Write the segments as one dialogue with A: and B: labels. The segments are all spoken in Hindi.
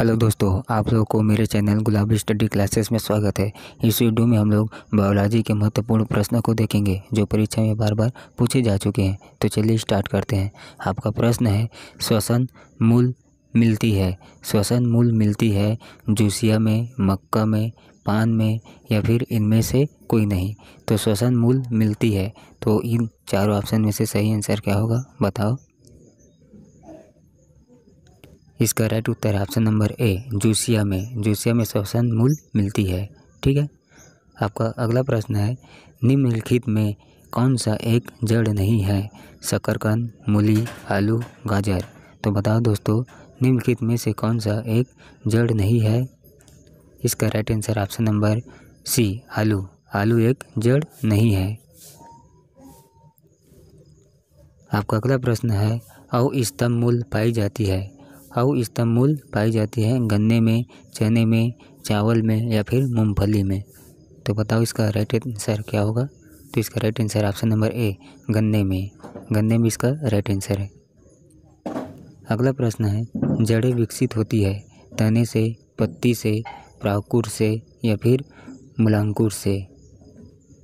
A: हेलो दोस्तों आप लोग को मेरे चैनल गुलाबी स्टडी क्लासेस में स्वागत है इस वीडियो में हम लोग बायोलॉजी के महत्वपूर्ण प्रश्नों को देखेंगे जो परीक्षा में बार बार पूछे जा चुके हैं तो चलिए स्टार्ट करते हैं आपका प्रश्न है श्वसन मूल मिलती है श्वसन मूल मिलती है जूसिया में मक्का में पान में या फिर इनमें से कोई नहीं तो श्वसन मूल मिलती है तो इन चारों ऑप्शन में से सही आंसर क्या होगा बताओ इसका राइट उत्तर है ऑप्शन नंबर ए जूसिया में जूसिया में श्वसन मूल मिलती है ठीक है आपका अगला प्रश्न है निम्नलिखित में कौन सा एक जड़ नहीं है शकरकंद मूली आलू गाजर तो बताओ दोस्तों निम्नलिखित में से कौन सा एक जड़ नहीं है इसका right answer option number C आलू आलू एक जड़ नहीं है आपका अगला प्रश्न है औ स्तंभ मूल पाई जाती है और इस्तमूल पाई जाती है गन्ने में चने में चावल में या फिर मूंगफली में तो बताओ इसका राइट आंसर क्या होगा तो इसका right answer option number A गन्ने में गन्ने में इसका राइट आंसर है अगला प्रश्न है जड़ें विकसित होती है तने से पत्ती से प्राकुर से या फिर मुलांकुर से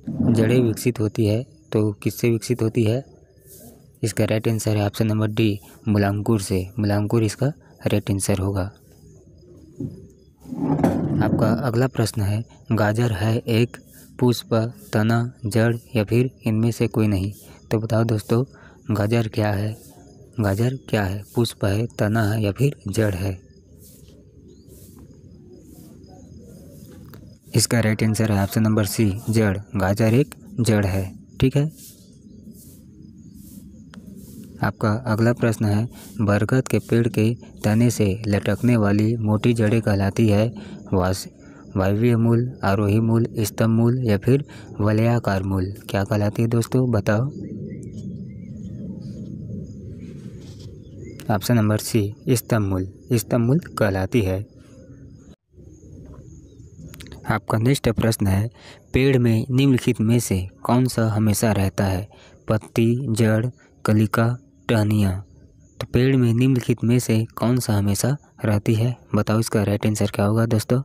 A: जड़ें विकसित होती है तो किससे विकसित होती है इसका राइट आंसर है ऑप्शन नंबर डी मुलांकुर से मुलांकुर इसका राइट आंसर होगा आपका अगला प्रश्न है गाजर है एक पुष्प तना जड़ या फिर इनमें से कोई नहीं तो बताओ दोस्तों गाजर क्या है गाजर क्या है पुष्प है तना है या फिर जड़ है इसका राइट आंसर है ऑप्शन नंबर सी जड़ गाजर एक जड़ है ठीक है आपका अगला प्रश्न है बरगद के पेड़ के तने से लटकने वाली मोटी जड़ें कहलाती है वास वायव्य मूल आरोही मूल स्तंभ मूल या फिर वलयाकार मूल क्या कहलाती है दोस्तों बताओ ऑप्शन नंबर सी स्तंभ मूल स्तंभ मूल कहलाती है आपका नेक्स्ट प्रश्न है पेड़ में निम्नलिखित में से कौन सा हमेशा रहता है पत्ती जड़ कलिका टहनियाँ तो पेड़ में निम्नलिखित में से कौन सा हमेशा रहती है बताओ इसका राइट आंसर क्या होगा दोस्तों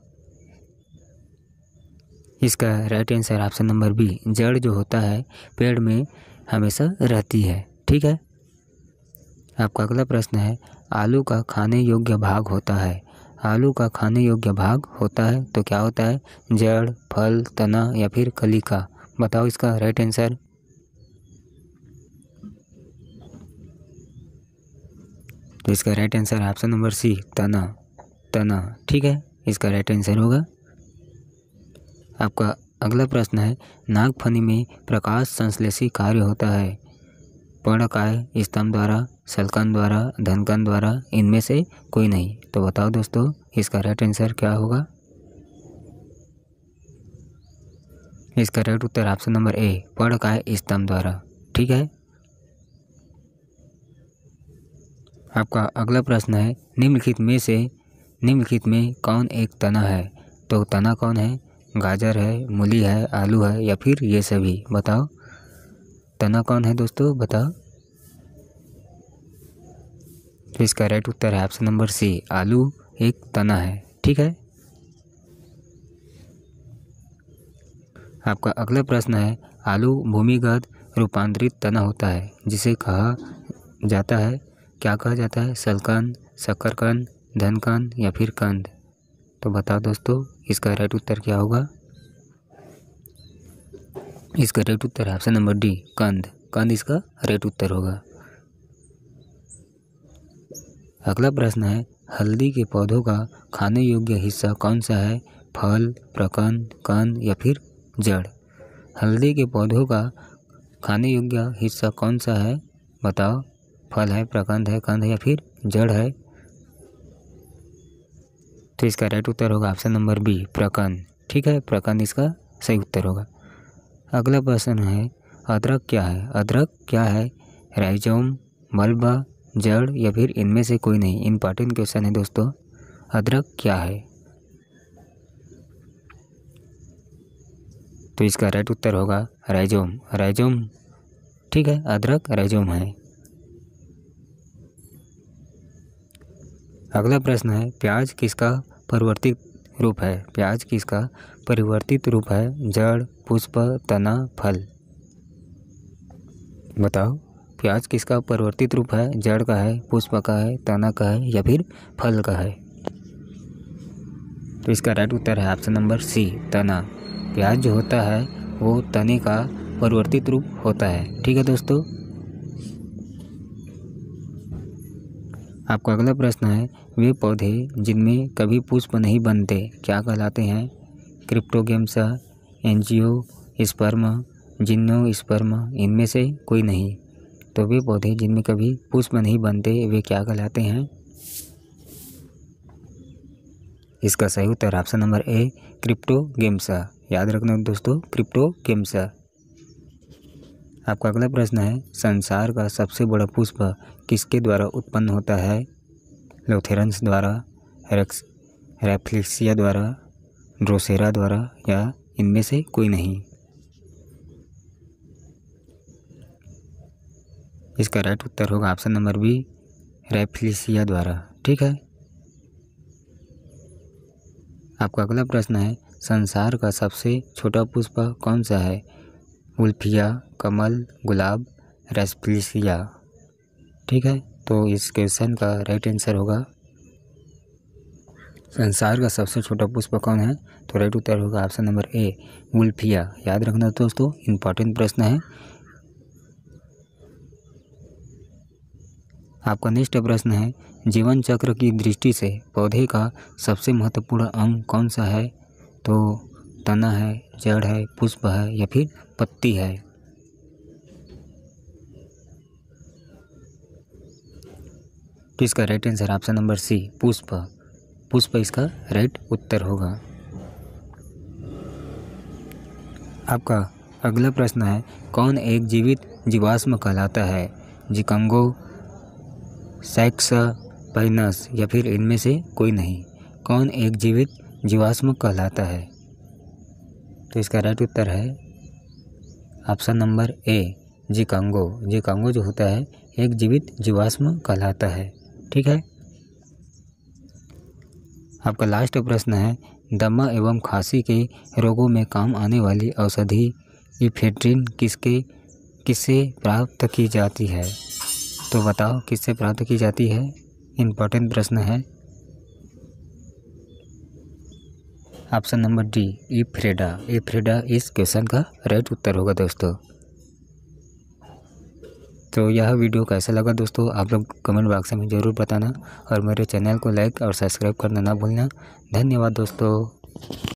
A: इसका right answer option number B जड़ जो होता है पेड़ में हमेशा रहती है ठीक है आपका अगला प्रश्न है आलू का खाने योग्य भाग होता है आलू का खाने योग्य भाग होता है तो क्या होता है जड़ फल तना या फिर कली का बताओ इसका राइट आंसर तो इसका right answer option number C तना तना ठीक है इसका राइट आंसर होगा आपका अगला प्रश्न है नागफनी में प्रकाश संश्लेषी कार्य होता है पर्णकाय स्तंभ द्वारा सलकन द्वारा धनकन द्वारा इनमें से कोई नहीं तो बताओ दोस्तों इसका राइट आंसर क्या होगा इसका राइट उत्तर ऑप्शन नंबर ए पर्णकाय स्तंभ द्वारा ठीक है आपका अगला प्रश्न है निम्नलिखित में से निम्नलिखित में कौन एक तना है तो तना कौन है गाजर है मूली है आलू है या फिर ये सभी बताओ तना कौन है दोस्तों बताओ तो इसका राइट उत्तर है ऑप्शन नंबर सी आलू एक तना है ठीक है आपका अगला प्रश्न है आलू भूमिगत रूपांतरित तना होता है जिसे कहा जाता है क्या कहा जाता है सलकंद शक्करकंद धनकंद या फिर कंद तो बताओ दोस्तों इसका राइट उत्तर क्या होगा इसका राइट उत्तर है ऑप्शन नंबर डी कंद कंद इसका राइट उत्तर होगा अगला प्रश्न है हल्दी के पौधों का खाने योग्य हिस्सा कौन सा है फल प्रकंद कंद या फिर जड़ हल्दी के पौधों का खाने योग्य हिस्सा कौन सा है बताओ फल है प्रकंद है कंध या फिर जड़ है तो इसका राइट उत्तर होगा ऑप्शन नंबर बी प्रकंद ठीक है प्रकंद इसका सही उत्तर होगा अगला प्रश्न है अदरक क्या है अदरक क्या है राइजोम मलबा जड़ या फिर इनमें से कोई नहीं इन क्वेश्चन है दोस्तों अदरक क्या है तो इसका राइट उत्तर होगा राइजोम राइजोम ठीक है अदरक राइजोम है अगला प्रश्न है प्याज किसका परिवर्तित रूप है प्याज किसका परिवर्तित रूप है जड़ पुष्प तना फल बताओ प्याज किसका परिवर्तित रूप है जड़ का है पुष्प का है तना का है या फिर फल का है तो इसका राइट उत्तर है ऑप्शन नंबर सी तना प्याज जो होता है वो तने का परिवर्तित रूप होता है ठीक है दोस्तों आपका अगला प्रश्न है वे पौधे जिनमें कभी पुष्प नहीं बनते क्या कहलाते हैं क्रिप्टोगेम्स एनजीओ स्पर्म स्पर्म इनमें से कोई नहीं तो वे पौधे जिनमें कभी पुष्प नहीं बनते वे क्या कहलाते हैं इसका सही उत्तर option number A cryptogams याद रखना दोस्तों क्रिप्टो गेम्स आपका अगला प्रश्न है संसार का सबसे बड़ा पुष्प किसके द्वारा उत्पन्न होता है लोथेरन्स द्वारा रेक्स रेफ्लिक्सिया द्वारा ड्रोसेरा द्वारा या इनमें से कोई नहीं इसका राइट उत्तर होगा ऑप्शन नंबर बी रेफ्लिसिया द्वारा ठीक है आपका अगला प्रश्न है संसार का सबसे छोटा पुष्प कौन सा है उल्फिया कमल गुलाब रेस्फ्लिसिया ठीक है तो इस क्वेश्चन का राइट आंसर होगा संसार का सबसे छोटा पुष्प कौन है तो राइट उत्तर होगा ऑप्शन नंबर ए गुल्फिया याद रखना दोस्तों इम्पॉर्टेंट प्रश्न है आपका नेक्स्ट प्रश्न है जीवन चक्र की दृष्टि से पौधे का सबसे महत्वपूर्ण अंग कौन सा है तो तना है जड़ है पुष्प है या फिर पत्ती है तो इसका right answer option number C पुष्प पुष्प इसका राइट उत्तर होगा आपका अगला प्रश्न है कौन एक जीवित जीवाश्म कहलाता है जिकंगो सैक्स पैनस या फिर इनमें से कोई नहीं कौन एक जीवित जीवाश्म कहलाता है तो इसका राइट उत्तर है ऑप्शन नंबर ए जिकांगो जिकांगो जो होता है एक जीवित जीवाश्म कहलाता है ठीक है आपका लास्ट प्रश्न है दमा एवं खांसी के रोगों में काम आने वाली औषधि इफेड्रिन किसके किससे प्राप्त की जाती है तो बताओ किससे प्राप्त की जाती है इम्पोर्टेंट प्रश्न है ऑप्शन नंबर डी इफ्रेडा इफ्रेडा इस क्वेश्चन का राइट उत्तर होगा दोस्तों तो यह वीडियो कैसा लगा दोस्तों आप लोग कमेंट बॉक्स में ज़रूर बताना और मेरे चैनल को लाइक और सब्सक्राइब करना ना भूलना धन्यवाद दोस्तों